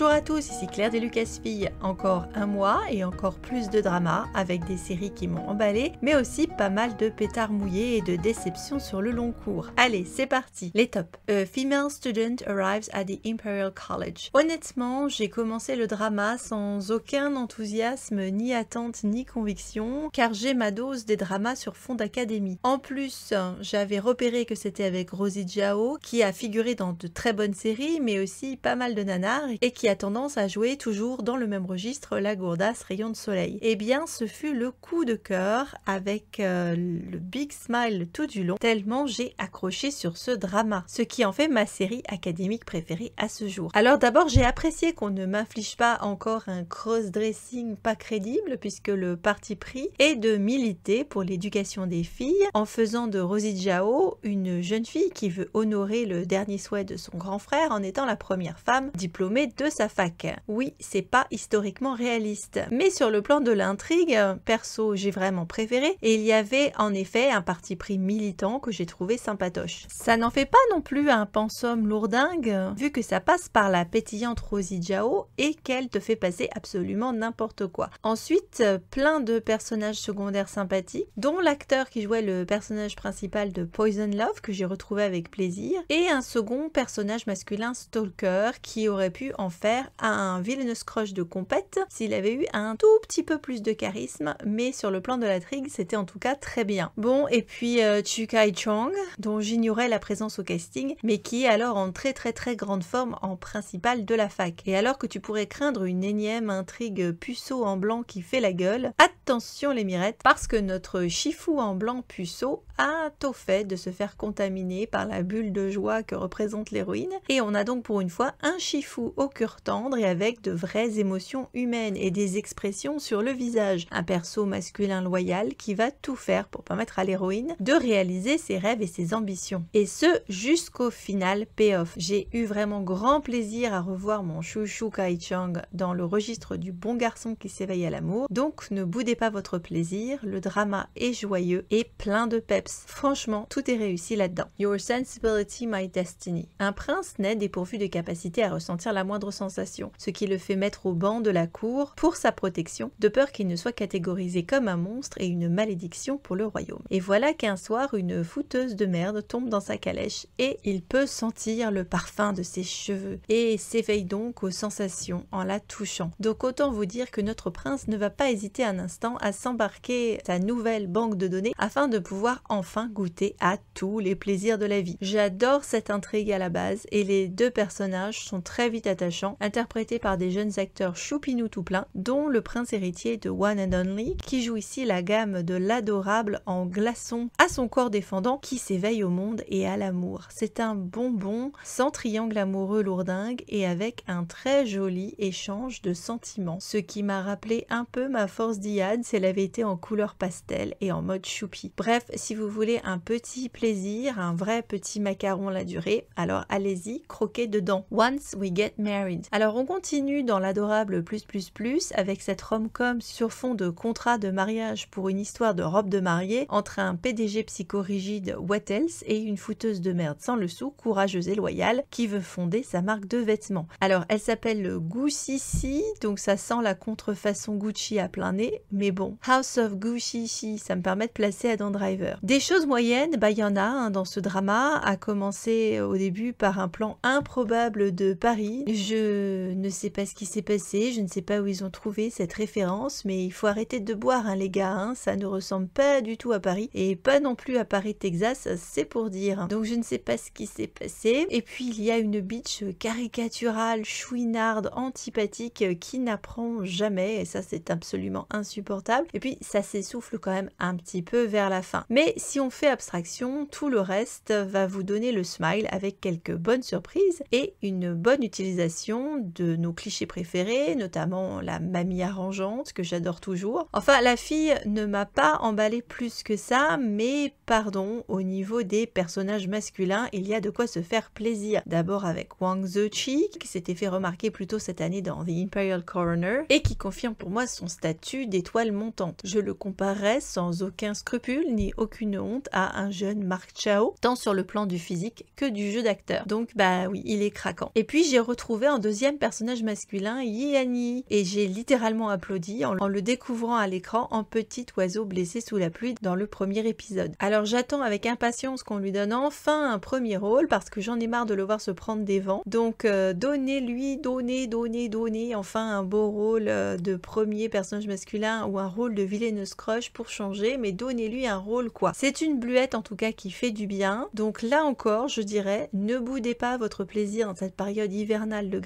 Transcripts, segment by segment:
Bonjour à tous, ici Claire des filles. Encore un mois et encore plus de drama avec des séries qui m'ont emballé, mais aussi pas mal de pétards mouillés et de déceptions sur le long cours. Allez, c'est parti, les top. A female student arrives at the Imperial College. Honnêtement, j'ai commencé le drama sans aucun enthousiasme, ni attente, ni conviction, car j'ai ma dose des dramas sur fond d'académie. En plus, j'avais repéré que c'était avec Rosie Jao, qui a figuré dans de très bonnes séries, mais aussi pas mal de nanars, et qui a a tendance à jouer toujours dans le même registre, la gourdasse rayon de soleil. Et eh bien, ce fut le coup de cœur avec euh, le big smile tout du long, tellement j'ai accroché sur ce drama, ce qui en fait ma série académique préférée à ce jour. Alors d'abord, j'ai apprécié qu'on ne m'inflige pas encore un cross-dressing pas crédible, puisque le parti pris est de militer pour l'éducation des filles, en faisant de Rosie Jao une jeune fille qui veut honorer le dernier souhait de son grand frère en étant la première femme diplômée de sa fac. Oui, c'est pas historiquement réaliste, mais sur le plan de l'intrigue, perso, j'ai vraiment préféré, et il y avait en effet un parti pris militant que j'ai trouvé sympatoche. Ça n'en fait pas non plus un pensum lourdingue, vu que ça passe par la pétillante Rosie Jao et qu'elle te fait passer absolument n'importe quoi. Ensuite, plein de personnages secondaires sympathiques, dont l'acteur qui jouait le personnage principal de Poison Love, que j'ai retrouvé avec plaisir, et un second personnage masculin stalker qui aurait pu en faire à un villainous Croche de compète s'il avait eu un tout petit peu plus de charisme, mais sur le plan de la trigue, c'était en tout cas très bien. Bon, et puis euh, Chu Kai Chang, dont j'ignorais la présence au casting, mais qui est alors en très très très grande forme en principale de la fac. Et alors que tu pourrais craindre une énième intrigue puceau en blanc qui fait la gueule, attention les mirettes, parce que notre chifou en blanc puceau a tôt fait de se faire contaminer par la bulle de joie que représente l'héroïne, et on a donc pour une fois un chifou au cœur tendre et avec de vraies émotions humaines et des expressions sur le visage. Un perso masculin loyal qui va tout faire pour permettre à l'héroïne de réaliser ses rêves et ses ambitions. Et ce, jusqu'au final payoff. J'ai eu vraiment grand plaisir à revoir mon chouchou Kai Chang dans le registre du bon garçon qui s'éveille à l'amour. Donc ne boudez pas votre plaisir, le drama est joyeux et plein de peps. Franchement, tout est réussi là-dedans. Your Sensibility, My Destiny. Un prince naît dépourvu de capacité à ressentir la moindre ce qui le fait mettre au banc de la cour pour sa protection, de peur qu'il ne soit catégorisé comme un monstre et une malédiction pour le royaume. Et voilà qu'un soir, une fouteuse de merde tombe dans sa calèche et il peut sentir le parfum de ses cheveux et s'éveille donc aux sensations en la touchant. Donc autant vous dire que notre prince ne va pas hésiter un instant à s'embarquer sa nouvelle banque de données afin de pouvoir enfin goûter à tous les plaisirs de la vie. J'adore cette intrigue à la base et les deux personnages sont très vite attachants interprété par des jeunes acteurs choupinous tout plein, dont le prince héritier de One and Only, qui joue ici la gamme de l'adorable en glaçon à son corps défendant qui s'éveille au monde et à l'amour. C'est un bonbon sans triangle amoureux lourdingue et avec un très joli échange de sentiments. Ce qui m'a rappelé un peu ma force d'Iade C'est elle avait été en couleur pastel et en mode choupi. Bref, si vous voulez un petit plaisir, un vrai petit macaron la durée, alors allez-y, croquez dedans. Once we get married. Alors on continue dans l'adorable plus plus plus avec cette rom-com sur fond de contrat de mariage pour une histoire de robe de mariée entre un PDG psychorigide Wattels et une fouteuse de merde sans le sou, courageuse et loyale, qui veut fonder sa marque de vêtements. Alors elle s'appelle Gucci, donc ça sent la contrefaçon Gucci à plein nez, mais bon. House of Gucci, ça me permet de placer Adam Driver. Des choses moyennes, bah il y en a hein, dans ce drama, à commencer au début par un plan improbable de Paris. Je ne sais pas ce qui s'est passé, je ne sais pas où ils ont trouvé cette référence, mais il faut arrêter de boire hein, les gars, hein. ça ne ressemble pas du tout à Paris, et pas non plus à Paris, Texas, c'est pour dire. Donc je ne sais pas ce qui s'est passé. Et puis il y a une bitch caricaturale, chouinarde, antipathique, qui n'apprend jamais, et ça c'est absolument insupportable. Et puis ça s'essouffle quand même un petit peu vers la fin. Mais si on fait abstraction, tout le reste va vous donner le smile avec quelques bonnes surprises et une bonne utilisation de nos clichés préférés, notamment la mamie arrangeante que j'adore toujours. Enfin, la fille ne m'a pas emballé plus que ça, mais pardon, au niveau des personnages masculins, il y a de quoi se faire plaisir. D'abord avec Wang Zhechi qui s'était fait remarquer plus tôt cette année dans The Imperial Coroner, et qui confirme pour moi son statut d'étoile montante. Je le comparerais sans aucun scrupule ni aucune honte à un jeune Mark Chao, tant sur le plan du physique que du jeu d'acteur. Donc bah oui, il est craquant. Et puis j'ai retrouvé deuxième personnage masculin, Yiani. Et j'ai littéralement applaudi en le découvrant à l'écran en petit oiseau blessé sous la pluie dans le premier épisode. Alors j'attends avec impatience qu'on lui donne enfin un premier rôle parce que j'en ai marre de le voir se prendre des vents. Donc euh, donnez-lui, donnez, donnez, donnez enfin un beau rôle euh, de premier personnage masculin ou un rôle de vilaineuse crush pour changer, mais donnez-lui un rôle quoi. C'est une bluette en tout cas qui fait du bien. Donc là encore, je dirais, ne boudez pas votre plaisir dans cette période hivernale de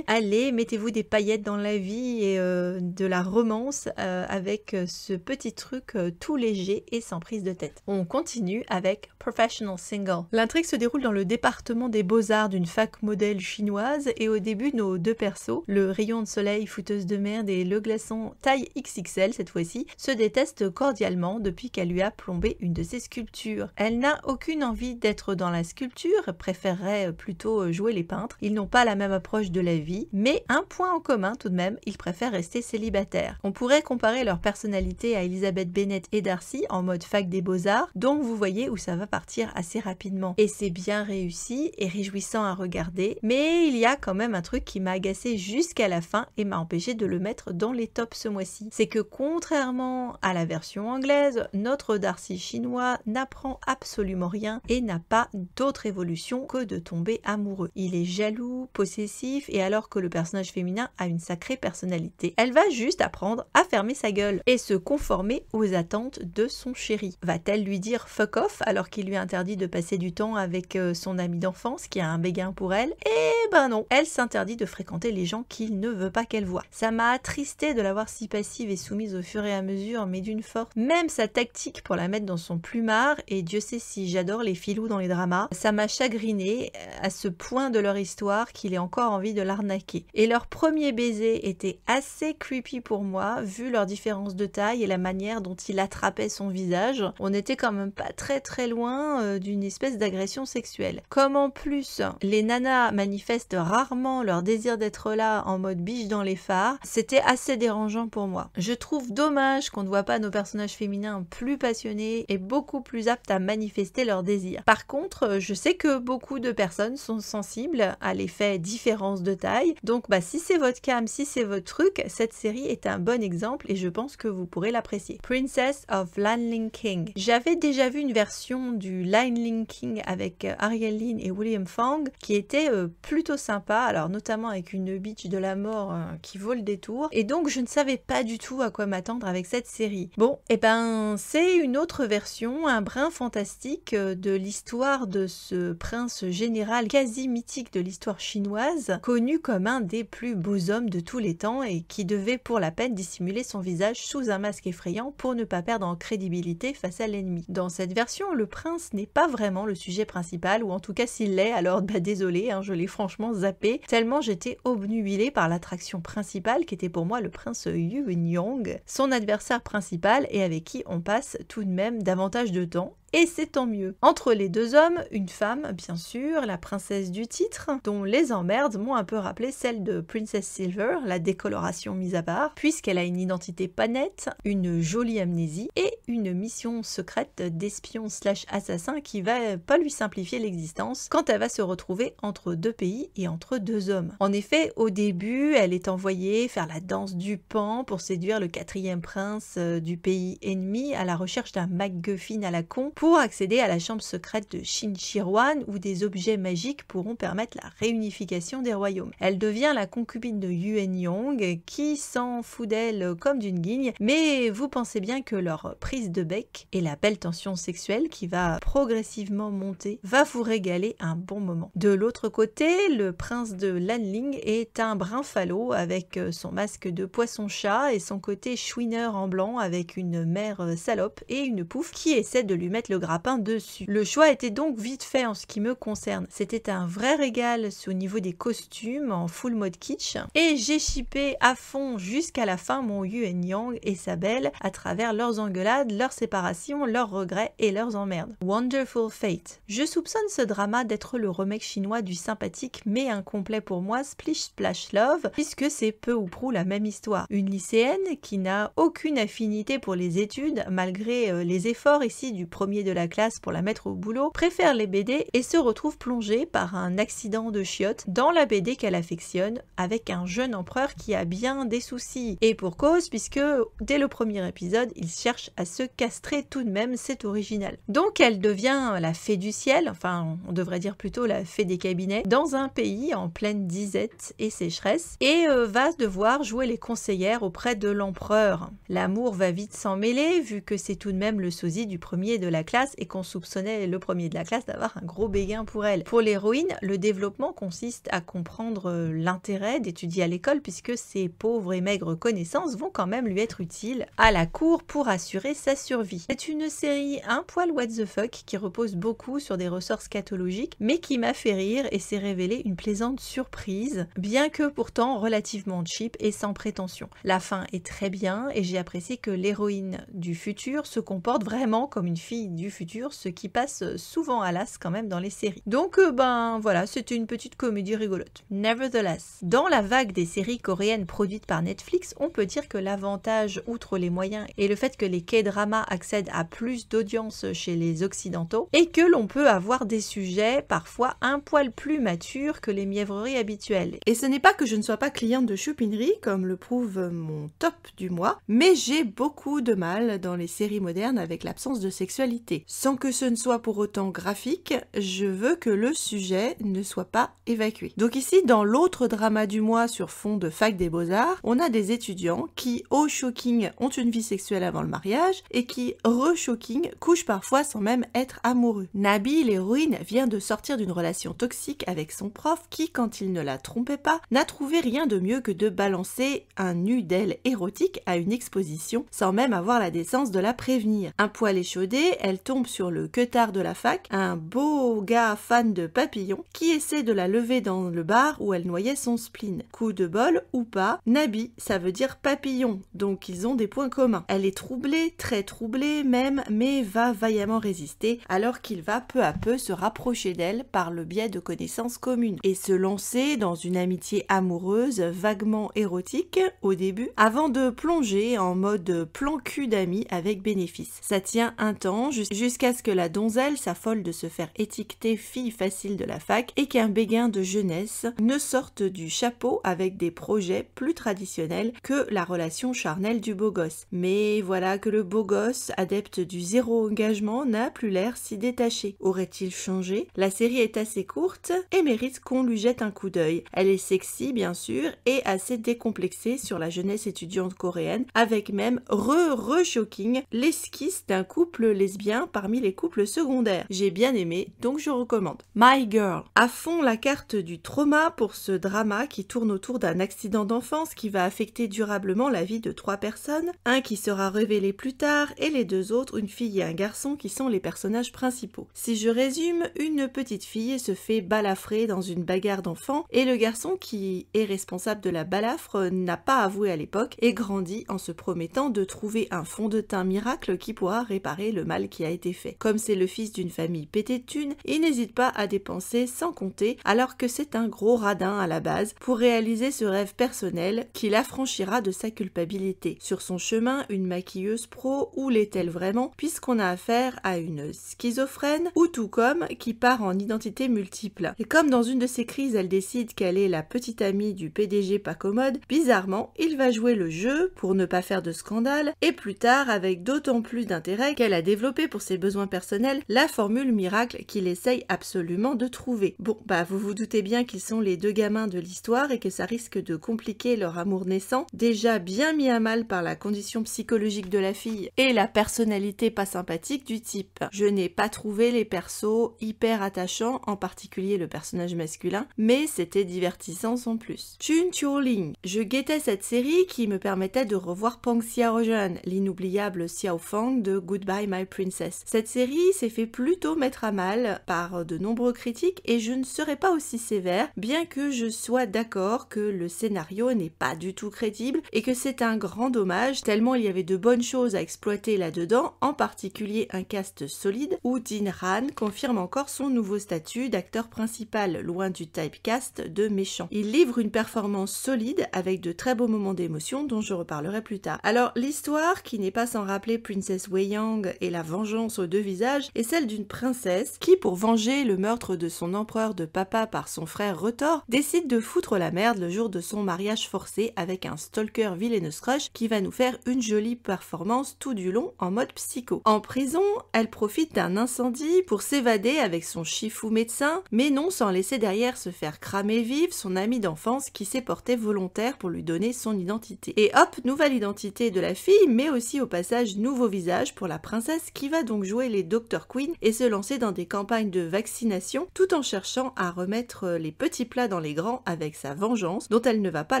Allez, mettez-vous des paillettes dans la vie et euh, de la romance euh, avec euh, ce petit truc tout léger et sans prise de tête. On continue avec Professional Single. L'intrigue se déroule dans le département des beaux-arts d'une fac modèle chinoise et au début nos deux persos, le rayon de soleil fouteuse de merde et le glaçon taille XXL cette fois-ci, se détestent cordialement depuis qu'elle lui a plombé une de ses sculptures. Elle n'a aucune envie d'être dans la sculpture, préférerait plutôt jouer les peintres. Ils n'ont pas la même approche de la vie, mais un point en commun tout de même, ils préfèrent rester célibataires. On pourrait comparer leur personnalité à Elisabeth Bennett et Darcy en mode fac des beaux-arts, donc vous voyez où ça va partir assez rapidement. Et c'est bien réussi et réjouissant à regarder, mais il y a quand même un truc qui m'a agacé jusqu'à la fin et m'a empêché de le mettre dans les tops ce mois-ci. C'est que contrairement à la version anglaise, notre Darcy chinois n'apprend absolument rien et n'a pas d'autre évolution que de tomber amoureux. Il est jaloux, possessif, et alors que le personnage féminin a une sacrée personnalité. Elle va juste apprendre à fermer sa gueule et se conformer aux attentes de son chéri. Va-t-elle lui dire fuck off alors qu'il lui interdit de passer du temps avec euh, son ami d'enfance qui a un béguin pour elle Eh ben non, elle s'interdit de fréquenter les gens qu'il ne veut pas qu'elle voit. Ça m'a attristé de la voir si passive et soumise au fur et à mesure, mais d'une force. Même sa tactique pour la mettre dans son plumard, et Dieu sait si j'adore les filous dans les dramas, ça m'a chagriné à ce point de leur histoire qu'il est encore envie de l'arnaquer. Et leur premier baiser était assez creepy pour moi, vu leur différence de taille et la manière dont il attrapait son visage. On n'était quand même pas très très loin euh, d'une espèce d'agression sexuelle. Comme en plus, les nanas manifestent rarement leur désir d'être là en mode biche dans les phares, c'était assez dérangeant pour moi. Je trouve dommage qu'on ne voit pas nos personnages féminins plus passionnés et beaucoup plus aptes à manifester leur désir. Par contre, je sais que beaucoup de personnes sont sensibles à l'effet différent de taille. Donc bah, si c'est votre cam, si c'est votre truc, cette série est un bon exemple et je pense que vous pourrez l'apprécier. Princess of Lanling King. J'avais déjà vu une version du Lanling King avec euh, Ariel Lynn et William Fang qui était euh, plutôt sympa, alors notamment avec une bitch de la mort euh, qui vaut le détour. Et donc je ne savais pas du tout à quoi m'attendre avec cette série. Bon, et eh ben c'est une autre version, un brin fantastique de l'histoire de ce prince général quasi mythique de l'histoire chinoise connu comme un des plus beaux hommes de tous les temps et qui devait pour la peine dissimuler son visage sous un masque effrayant pour ne pas perdre en crédibilité face à l'ennemi. Dans cette version, le prince n'est pas vraiment le sujet principal, ou en tout cas s'il l'est, alors bah désolé, hein, je l'ai franchement zappé, tellement j'étais obnubilée par l'attraction principale qui était pour moi le prince Yu Yong, son adversaire principal et avec qui on passe tout de même davantage de temps et c'est tant mieux. Entre les deux hommes, une femme, bien sûr, la princesse du titre, dont les emmerdes m'ont un peu rappelé celle de Princess Silver, la décoloration mise à part, puisqu'elle a une identité pas nette, une jolie amnésie et une mission secrète d'espion slash assassin qui va pas lui simplifier l'existence quand elle va se retrouver entre deux pays et entre deux hommes. En effet, au début, elle est envoyée faire la danse du pan pour séduire le quatrième prince euh, du pays ennemi à la recherche d'un MacGuffin à la con pour accéder à la chambre secrète de Shinchirwan où des objets magiques pourront permettre la réunification des royaumes. Elle devient la concubine de Yuen Yong qui s'en fout d'elle comme d'une guigne, mais vous pensez bien que leur prise de bec et la belle tension sexuelle qui va progressivement monter va vous régaler un bon moment. De l'autre côté, le prince de Lanling est un brin falot avec son masque de poisson-chat et son côté chouineur en blanc avec une mère salope et une pouffe qui essaie de lui mettre le grappin dessus. Le choix était donc vite fait en ce qui me concerne. C'était un vrai régal au niveau des costumes en full mode kitsch et j'ai chippé à fond jusqu'à la fin mon Yu Yang et sa belle à travers leurs engueulades, leurs séparations, leurs regrets et leurs emmerdes. Wonderful Fate. Je soupçonne ce drama d'être le remake chinois du sympathique mais incomplet pour moi Splish Splash Love puisque c'est peu ou prou la même histoire. Une lycéenne qui n'a aucune affinité pour les études malgré euh, les efforts ici du premier de la classe pour la mettre au boulot, préfère les BD et se retrouve plongée par un accident de chiotte dans la BD qu'elle affectionne avec un jeune empereur qui a bien des soucis. Et pour cause, puisque dès le premier épisode, il cherche à se castrer tout de même, c'est original. Donc elle devient la fée du ciel, enfin on devrait dire plutôt la fée des cabinets, dans un pays en pleine disette et sécheresse, et euh, va devoir jouer les conseillères auprès de l'empereur. L'amour va vite s'en mêler, vu que c'est tout de même le sosie du premier de la classe et qu'on soupçonnait le premier de la classe d'avoir un gros béguin pour elle. Pour l'héroïne, le développement consiste à comprendre euh, l'intérêt d'étudier à l'école puisque ses pauvres et maigres connaissances vont quand même lui être utiles à la cour pour assurer sa survie. C'est une série un poil what the fuck qui repose beaucoup sur des ressources catologiques, mais qui m'a fait rire et s'est révélée une plaisante surprise, bien que pourtant relativement cheap et sans prétention. La fin est très bien et j'ai apprécié que l'héroïne du futur se comporte vraiment comme une fille du futur, ce qui passe souvent à l'as quand même dans les séries. Donc euh, ben voilà, c'était une petite comédie rigolote. Nevertheless, dans la vague des séries coréennes produites par Netflix, on peut dire que l'avantage, outre les moyens est le fait que les K-dramas accèdent à plus d'audience chez les occidentaux, et que l'on peut avoir des sujets parfois un poil plus matures que les mièvreries habituelles. Et ce n'est pas que je ne sois pas cliente de choupinerie, comme le prouve mon top du mois, mais j'ai beaucoup de mal dans les séries modernes avec l'absence de sexualité. Sans que ce ne soit pour autant graphique, je veux que le sujet ne soit pas évacué. Donc ici, dans l'autre drama du mois sur fond de fac des beaux-arts, on a des étudiants qui, au shocking, ont une vie sexuelle avant le mariage et qui, re-shocking, couchent parfois sans même être amoureux. Nabi, l'héroïne, vient de sortir d'une relation toxique avec son prof qui, quand il ne la trompait pas, n'a trouvé rien de mieux que de balancer un nu d'elle érotique à une exposition sans même avoir la décence de la prévenir. Un poil échaudé, elle elle tombe sur le queutard de la fac, un beau gars fan de papillons, qui essaie de la lever dans le bar où elle noyait son spleen. Coup de bol ou pas, Nabi, ça veut dire papillon, donc ils ont des points communs. Elle est troublée, très troublée même, mais va vaillamment résister alors qu'il va peu à peu se rapprocher d'elle par le biais de connaissances communes et se lancer dans une amitié amoureuse vaguement érotique au début avant de plonger en mode plan cul d'amis avec bénéfice. Ça tient un temps jusqu'à ce que la donzelle s'affole de se faire étiqueter fille facile de la fac et qu'un béguin de jeunesse ne sorte du chapeau avec des projets plus traditionnels que la relation charnelle du beau gosse. Mais voilà que le beau gosse, adepte du zéro engagement, n'a plus l'air si détaché. Aurait-il changé La série est assez courte et mérite qu'on lui jette un coup d'œil. Elle est sexy bien sûr et assez décomplexée sur la jeunesse étudiante coréenne avec même re-re-shocking l'esquisse d'un couple lesbien parmi les couples secondaires. J'ai bien aimé, donc je recommande. My Girl. À fond la carte du trauma pour ce drama qui tourne autour d'un accident d'enfance qui va affecter durablement la vie de trois personnes, un qui sera révélé plus tard et les deux autres, une fille et un garçon qui sont les personnages principaux. Si je résume, une petite fille se fait balafrer dans une bagarre d'enfants et le garçon qui est responsable de la balafre n'a pas avoué à l'époque et grandit en se promettant de trouver un fond de teint miracle qui pourra réparer le mal qui a été fait. Comme c'est le fils d'une famille pété thune, il n'hésite pas à dépenser sans compter alors que c'est un gros radin à la base pour réaliser ce rêve personnel qui l'affranchira de sa culpabilité. Sur son chemin, une maquilleuse pro, où l'est-elle vraiment puisqu'on a affaire à une schizophrène ou tout comme qui part en identité multiple. Et comme dans une de ses crises, elle décide qu'elle est la petite amie du PDG pas commode, bizarrement, il va jouer le jeu pour ne pas faire de scandale et plus tard avec d'autant plus d'intérêt qu'elle a développé pour ses besoins personnels la formule miracle qu'il essaye absolument de trouver. Bon, bah vous vous doutez bien qu'ils sont les deux gamins de l'histoire et que ça risque de compliquer leur amour naissant, déjà bien mis à mal par la condition psychologique de la fille et la personnalité pas sympathique du type. Je n'ai pas trouvé les persos hyper attachants, en particulier le personnage masculin, mais c'était divertissant sans plus. Chun Ling. Je guettais cette série qui me permettait de revoir Pang Xiaojun l'inoubliable Xiao de Goodbye My Princess cette série s'est fait plutôt mettre à mal par de nombreux critiques et je ne serai pas aussi sévère, bien que je sois d'accord que le scénario n'est pas du tout crédible et que c'est un grand dommage tellement il y avait de bonnes choses à exploiter là-dedans, en particulier un cast solide où Din Ran confirme encore son nouveau statut d'acteur principal loin du typecast de méchant. Il livre une performance solide avec de très beaux moments d'émotion dont je reparlerai plus tard. Alors l'histoire qui n'est pas sans rappeler Princess Wei Yang et la vengeance aux deux visages est celle d'une princesse qui, pour venger le meurtre de son empereur de papa par son frère retor décide de foutre la merde le jour de son mariage forcé avec un stalker vilaineux crush qui va nous faire une jolie performance tout du long en mode psycho. En prison, elle profite d'un incendie pour s'évader avec son chifou médecin, mais non sans laisser derrière se faire cramer vive son ami d'enfance qui s'est porté volontaire pour lui donner son identité. Et hop, nouvelle identité de la fille, mais aussi au passage nouveau visage pour la princesse qui va donc jouer les Dr Queen et se lancer dans des campagnes de vaccination tout en cherchant à remettre euh, les petits plats dans les grands avec sa vengeance dont elle ne va pas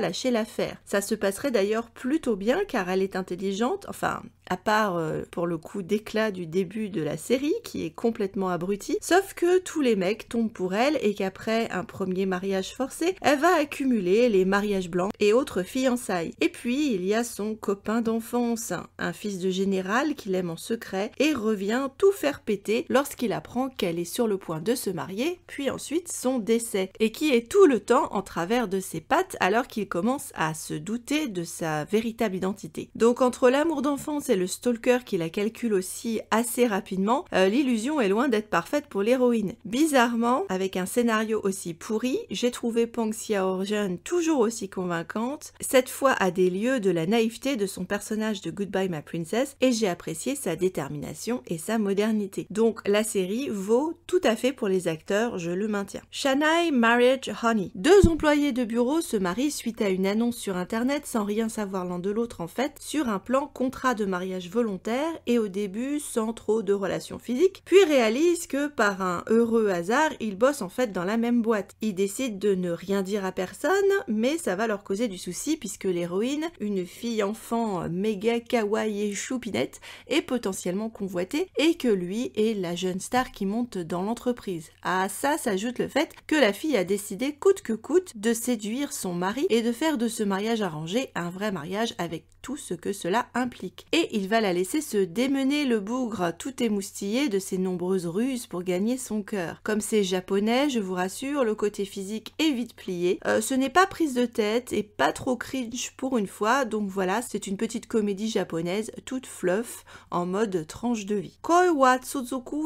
lâcher l'affaire. Ça se passerait d'ailleurs plutôt bien car elle est intelligente, enfin à part euh, pour le coup d'éclat du début de la série qui est complètement abruti, sauf que tous les mecs tombent pour elle et qu'après un premier mariage forcé, elle va accumuler les mariages blancs et autres fiançailles. Et puis il y a son copain d'enfance, un fils de général qu'il aime en secret et revient tout faire péter lorsqu'il apprend qu'elle est sur le point de se marier, puis ensuite son décès, et qui est tout le temps en travers de ses pattes alors qu'il commence à se douter de sa véritable identité. Donc entre l'amour d'enfance et le stalker qui la calcule aussi assez rapidement, euh, l'illusion est loin d'être parfaite pour l'héroïne. Bizarrement, avec un scénario aussi pourri, j'ai trouvé Pang Xiao toujours aussi convaincante, cette fois à des lieux de la naïveté de son personnage de Goodbye My Princess, et j'ai apprécié sa détermination et sa modernité. Donc la série vaut tout à fait pour les acteurs, je le maintiens. Shanai, Marriage Honey. Deux employés de bureau se marient suite à une annonce sur internet sans rien savoir l'un de l'autre en fait, sur un plan contrat de mariage volontaire et au début sans trop de relations physiques, puis réalise que par un heureux hasard, il bosse en fait dans la même boîte. Il décide de ne rien dire à personne, mais ça va leur causer du souci puisque l'héroïne, une fille enfant méga kawaii et choupinette, est potentiellement convoitée et que lui est la jeune star qui monte dans l'entreprise. À ça s'ajoute le fait que la fille a décidé coûte que coûte de séduire son mari et de faire de ce mariage arrangé un vrai mariage avec tout ce que cela implique. Et il va la laisser se démener le bougre, tout émoustillé de ses nombreuses ruses pour gagner son cœur. Comme c'est japonais, je vous rassure, le côté physique est vite plié. Euh, ce n'est pas prise de tête et pas trop cringe pour une fois, donc voilà, c'est une petite comédie japonaise toute fluff, en mode tranche de vie. Koi wa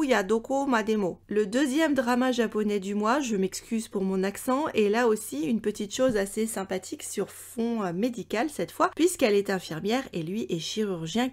Yadoko Mademo. Le deuxième drama japonais du mois, je m'excuse pour mon accent, et là aussi une petite chose assez sympathique sur fond euh, médical cette fois, puisqu'elle est infirmière et lui est chirurgien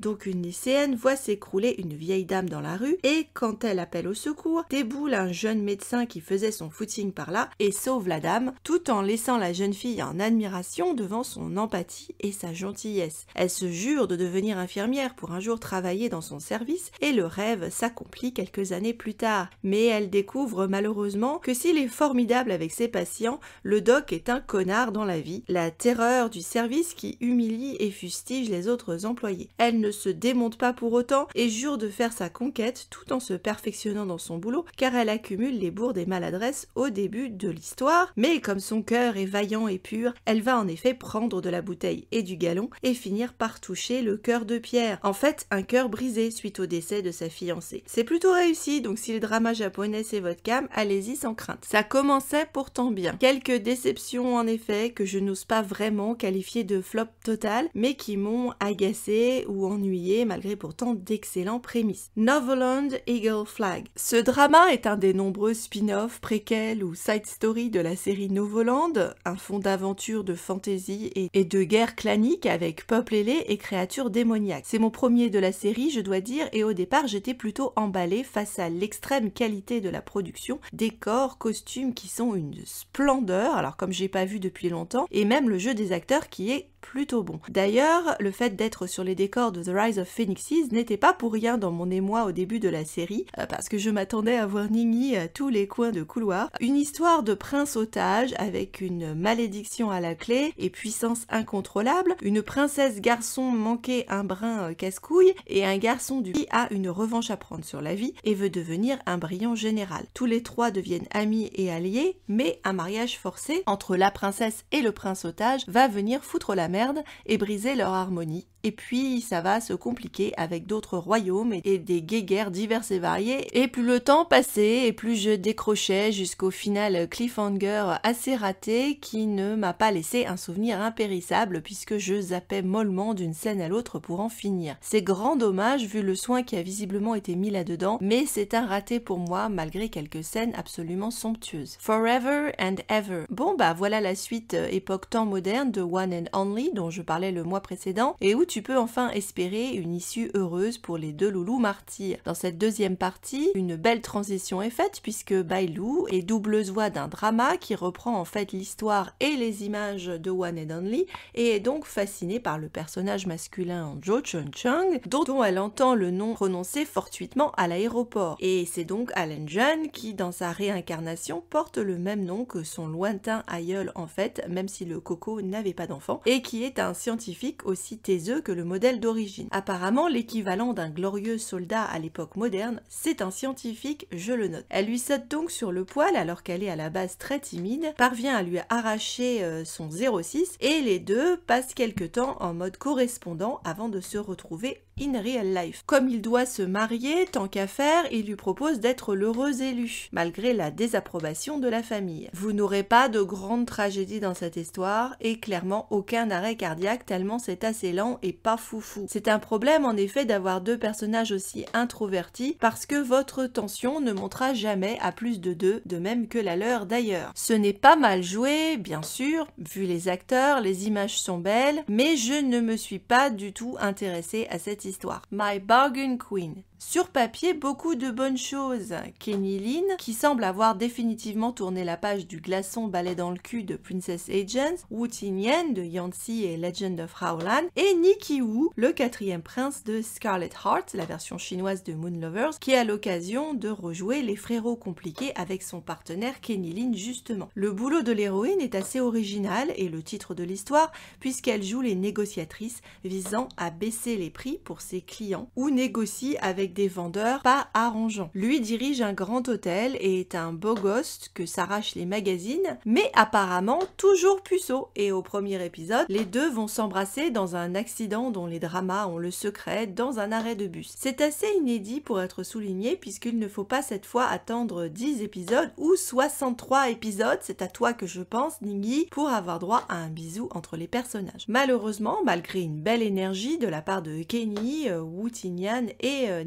donc une lycéenne voit s'écrouler une vieille dame dans la rue et quand elle appelle au secours, déboule un jeune médecin qui faisait son footing par là et sauve la dame tout en laissant la jeune fille en admiration devant son empathie et sa gentillesse. Elle se jure de devenir infirmière pour un jour travailler dans son service et le rêve s'accomplit quelques années plus tard. Mais elle découvre malheureusement que s'il est formidable avec ses patients, le doc est un connard dans la vie. La terreur du service qui humilie et fustige les autres employés. Elle ne se démonte pas pour autant et jure de faire sa conquête tout en se perfectionnant dans son boulot car elle accumule les bourdes et maladresses au début de l'histoire, mais comme son cœur est vaillant et pur, elle va en effet prendre de la bouteille et du galon et finir par toucher le cœur de Pierre, en fait un cœur brisé suite au décès de sa fiancée. C'est plutôt réussi, donc si le drama japonais c'est votre cam, allez-y sans crainte. Ça commençait pourtant bien. Quelques déceptions en effet que je n'ose pas vraiment qualifier de flop total, mais qui m'ont agacé ou ennuyé malgré pourtant d'excellents prémices. Novoland Eagle Flag. Ce drama est un des nombreux spin-offs, préquels ou side stories de la série Novoland, un fond d'aventure, de fantasy et de guerre clanique avec peuple ailé et créatures démoniaques. C'est mon premier de la série, je dois dire, et au départ j'étais plutôt emballée face à l'extrême qualité de la production, décors, costumes qui sont une splendeur, alors comme j'ai pas vu depuis longtemps, et même le jeu des acteurs qui est plutôt bon. D'ailleurs, le fait d'être sur les décors de The Rise of Phoenixes n'était pas pour rien dans mon émoi au début de la série, euh, parce que je m'attendais à voir Nini à euh, tous les coins de couloir. Une histoire de prince otage avec une malédiction à la clé et puissance incontrôlable, une princesse garçon manquait un brin euh, casse-couille et un garçon du qui a une revanche à prendre sur la vie et veut devenir un brillant général. Tous les trois deviennent amis et alliés, mais un mariage forcé entre la princesse et le prince otage va venir foutre la merde et briser leur harmonie. Et puis ça va se compliquer avec d'autres royaumes et des guéguerres diverses et variées. Et plus le temps passait et plus je décrochais jusqu'au final cliffhanger assez raté qui ne m'a pas laissé un souvenir impérissable puisque je zappais mollement d'une scène à l'autre pour en finir. C'est grand dommage vu le soin qui a visiblement été mis là-dedans, mais c'est un raté pour moi malgré quelques scènes absolument somptueuses. Forever and Ever. Bon bah voilà la suite euh, époque temps moderne de One and Only dont je parlais le mois précédent et où tu peux enfin espérer une issue heureuse pour les deux loulous martyrs. Dans cette deuxième partie, une belle transition est faite puisque Bailou est double voix d'un drama qui reprend en fait l'histoire et les images de One and Only et est donc fascinée par le personnage masculin Jo Chun Chung dont elle entend le nom prononcé fortuitement à l'aéroport. Et c'est donc Alan John qui dans sa réincarnation porte le même nom que son lointain aïeul en fait, même si le coco n'avait pas d'enfant, et qui est un scientifique aussi taiseux que le modèle d'origine. Apparemment, l'équivalent d'un glorieux soldat à l'époque moderne, c'est un scientifique, je le note. Elle lui saute donc sur le poil alors qu'elle est à la base très timide, parvient à lui arracher euh, son 06 et les deux passent quelque temps en mode correspondant avant de se retrouver in real life. Comme il doit se marier, tant qu'à faire, il lui propose d'être l'heureux élu, malgré la désapprobation de la famille. Vous n'aurez pas de grande tragédie dans cette histoire, et clairement aucun arrêt cardiaque tellement c'est assez lent et pas foufou. C'est un problème en effet d'avoir deux personnages aussi introvertis, parce que votre tension ne montera jamais à plus de deux, de même que la leur d'ailleurs. Ce n'est pas mal joué, bien sûr, vu les acteurs, les images sont belles, mais je ne me suis pas du tout intéressée à cette histoire. My Bargain Queen. Sur papier, beaucoup de bonnes choses. Kenny Lynn, qui semble avoir définitivement tourné la page du glaçon balai dans le cul de Princess Agents, Wu Yen de Yancy et Legend of Howland, et Nikki Wu, le quatrième prince de Scarlet Heart, la version chinoise de Moon Lovers, qui a l'occasion de rejouer les frérots compliqués avec son partenaire Kenny Lynn justement. Le boulot de l'héroïne est assez original et le titre de l'histoire, puisqu'elle joue les négociatrices visant à baisser les prix pour ses clients ou négocie avec des vendeurs pas arrangeants. Lui dirige un grand hôtel et est un beau gosse que s'arrachent les magazines, mais apparemment toujours puceau. Et au premier épisode, les deux vont s'embrasser dans un accident dont les dramas ont le secret dans un arrêt de bus. C'est assez inédit pour être souligné puisqu'il ne faut pas cette fois attendre 10 épisodes ou 63 épisodes, c'est à toi que je pense, Ningyi, pour avoir droit à un bisou entre les personnages. Malheureusement, malgré une belle énergie de la part de Kenny, euh, Wu et euh,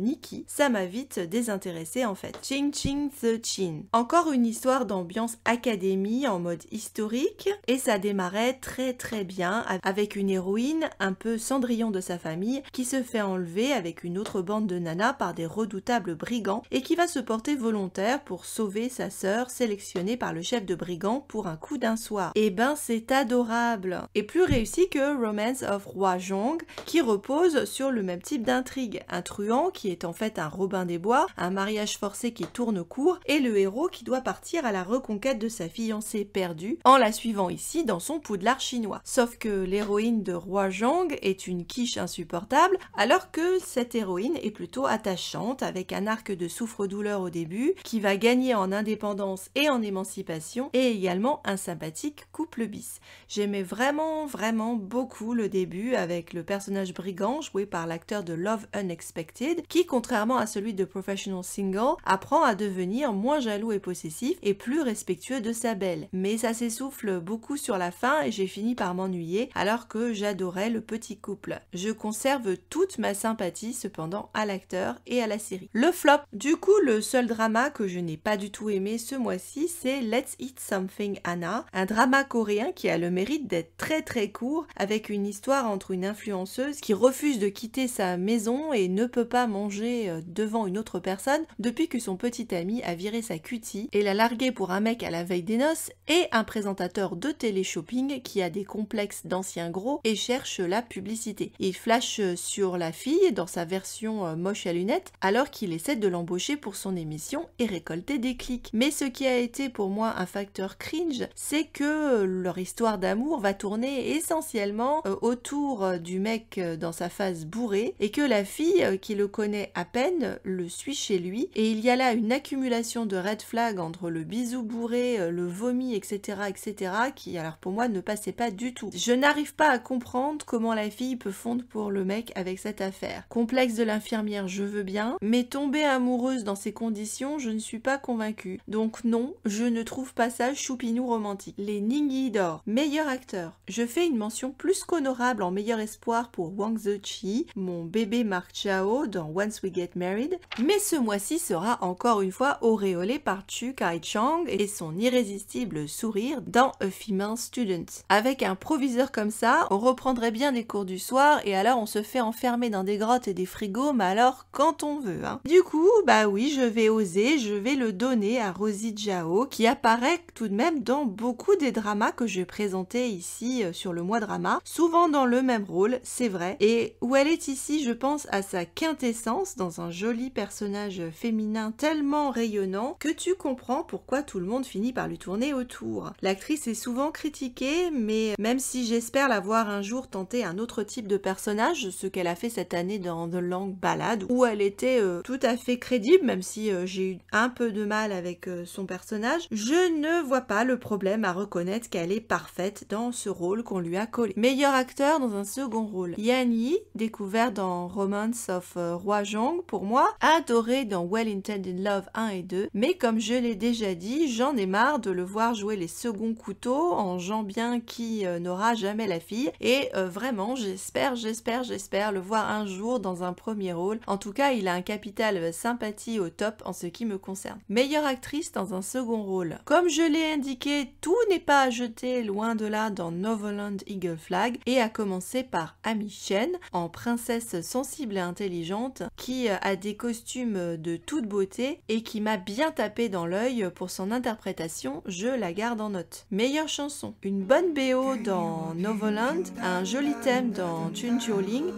ça m'a vite désintéressée en fait. Ching Ching The Chin. Encore une histoire d'ambiance académie en mode historique et ça démarrait très très bien avec une héroïne un peu cendrillon de sa famille qui se fait enlever avec une autre bande de nanas par des redoutables brigands et qui va se porter volontaire pour sauver sa sœur sélectionnée par le chef de brigands pour un coup d'un soir. Et eh ben c'est adorable Et plus réussi que Romance of Roi Jong qui repose sur le même type d'intrigue, un truand qui est en fait un Robin des Bois, un mariage forcé qui tourne court, et le héros qui doit partir à la reconquête de sa fiancée perdue, en la suivant ici dans son poudlard chinois. Sauf que l'héroïne de Roi Zhang est une quiche insupportable, alors que cette héroïne est plutôt attachante, avec un arc de souffre-douleur au début, qui va gagner en indépendance et en émancipation, et également un sympathique couple bis. J'aimais vraiment, vraiment beaucoup le début avec le personnage brigand joué par l'acteur de Love Unexpected, qui contrairement à celui de Professional Single, apprend à devenir moins jaloux et possessif et plus respectueux de sa belle. Mais ça s'essouffle beaucoup sur la fin et j'ai fini par m'ennuyer alors que j'adorais le petit couple. Je conserve toute ma sympathie cependant à l'acteur et à la série. Le flop. Du coup, le seul drama que je n'ai pas du tout aimé ce mois-ci, c'est Let's Eat Something Anna, un drama coréen qui a le mérite d'être très très court avec une histoire entre une influenceuse qui refuse de quitter sa maison et ne peut pas manger euh, devant une autre personne depuis que son petit ami a viré sa cutie et l'a larguée pour un mec à la veille des noces et un présentateur de télé-shopping qui a des complexes d'anciens gros et cherche la publicité. Il flash euh, sur la fille dans sa version euh, moche à lunettes alors qu'il essaie de l'embaucher pour son émission et récolter des clics. Mais ce qui a été pour moi un facteur cringe, c'est que leur histoire d'amour va tourner essentiellement autour du mec dans sa phase bourrée et que la fille qui le connaît à peine le suit chez lui, et il y a là une accumulation de red flags entre le bisou bourré, euh, le vomi, etc., etc., qui, alors pour moi, ne passait pas du tout. Je n'arrive pas à comprendre comment la fille peut fondre pour le mec avec cette affaire. Complexe de l'infirmière, je veux bien, mais tomber amoureuse dans ces conditions, je ne suis pas convaincue. Donc non, je ne trouve pas ça choupinou romantique. Les ningy' d'or, meilleur acteur. Je fais une mention plus qu'honorable en meilleur espoir pour Wang Zhe-chi, mon bébé Mark Chao dans Once We Get Married, mais ce mois-ci sera encore une fois auréolé par Chu Kai-chang et son irrésistible sourire dans A Female Student. Avec un proviseur comme ça, on reprendrait bien les cours du soir et alors on se fait enfermer dans des grottes et des frigos, mais alors quand on veut. Hein. Du coup, bah oui, je vais oser, je vais le donner à Rosie Jao qui apparaît tout de même dans beaucoup des dramas que je présentais ici euh, sur le mois drama, souvent dans le même rôle, c'est vrai, et où elle est ici, je pense, à sa quintessence dans un joli personnage féminin tellement rayonnant que tu comprends pourquoi tout le monde finit par lui tourner autour. L'actrice est souvent critiquée, mais même si j'espère la voir un jour tenter un autre type de personnage, ce qu'elle a fait cette année dans The Long Ballad, où elle était euh, tout à fait crédible, même si euh, j'ai eu un peu de mal avec euh, son personnage, je ne vois pas le problème à reconnaître qu'elle est parfaite dans ce rôle qu'on lui a collé. Meilleur acteur dans un second rôle. Yanni, découvert dans Romance of Roi Jean, pour moi, adoré dans Well Intended Love 1 et 2, mais comme je l'ai déjà dit, j'en ai marre de le voir jouer les seconds couteaux en bien qui euh, n'aura jamais la fille, et euh, vraiment, j'espère, j'espère, j'espère le voir un jour dans un premier rôle. En tout cas, il a un capital euh, sympathie au top en ce qui me concerne. Meilleure actrice dans un second rôle. Comme je l'ai indiqué, tout n'est pas à jeter loin de là dans novoland Eagle Flag, et à commencer par Amy Chen en princesse sensible et intelligente, qui qui euh, a des costumes euh, de toute beauté et qui m'a bien tapé dans l'œil pour son interprétation, je la garde en note. Meilleure chanson. Une bonne BO dans Novoland, un joli thème dans Chun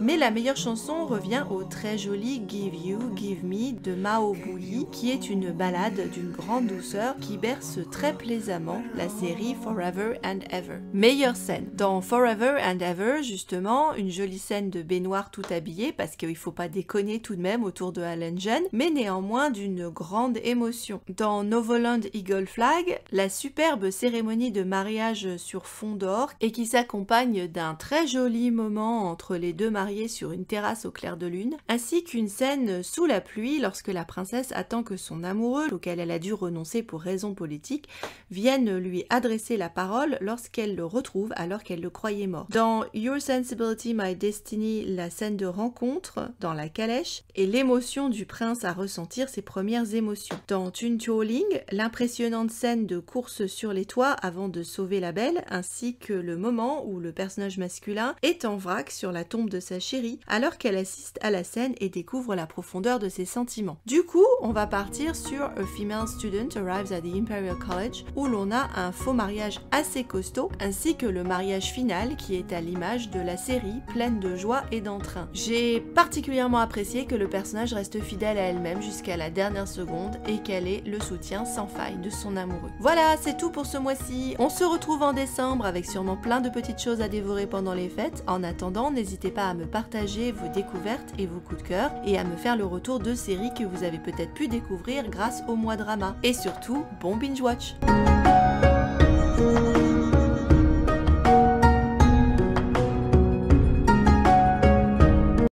mais la meilleure chanson revient au très joli Give You, Give Me de Mao Bouyi, qui est une balade d'une grande douceur qui berce très plaisamment la série Forever and Ever. Meilleure scène. Dans Forever and Ever, justement, une jolie scène de baignoire tout habillé, parce qu'il faut pas déconner, tout de même autour de Jen, mais néanmoins d'une grande émotion. Dans Novoland Eagle Flag, la superbe cérémonie de mariage sur fond d'or et qui s'accompagne d'un très joli moment entre les deux mariés sur une terrasse au clair de lune, ainsi qu'une scène sous la pluie lorsque la princesse attend que son amoureux, auquel elle a dû renoncer pour raison politique vienne lui adresser la parole lorsqu'elle le retrouve alors qu'elle le croyait mort. Dans Your Sensibility My Destiny, la scène de rencontre dans la calèche, et l'émotion du prince à ressentir ses premières émotions. Dans Tun Ling, l'impressionnante scène de course sur les toits avant de sauver la belle, ainsi que le moment où le personnage masculin est en vrac sur la tombe de sa chérie, alors qu'elle assiste à la scène et découvre la profondeur de ses sentiments. Du coup, on va partir sur A Female Student Arrives at the Imperial College, où l'on a un faux mariage assez costaud, ainsi que le mariage final qui est à l'image de la série, pleine de joie et d'entrain. J'ai particulièrement apprécié que le personnage reste fidèle à elle-même jusqu'à la dernière seconde et qu'elle est le soutien sans faille de son amoureux. Voilà, c'est tout pour ce mois-ci. On se retrouve en décembre avec sûrement plein de petites choses à dévorer pendant les fêtes. En attendant, n'hésitez pas à me partager vos découvertes et vos coups de cœur et à me faire le retour de séries que vous avez peut-être pu découvrir grâce au mois drama. Et surtout, bon binge watch.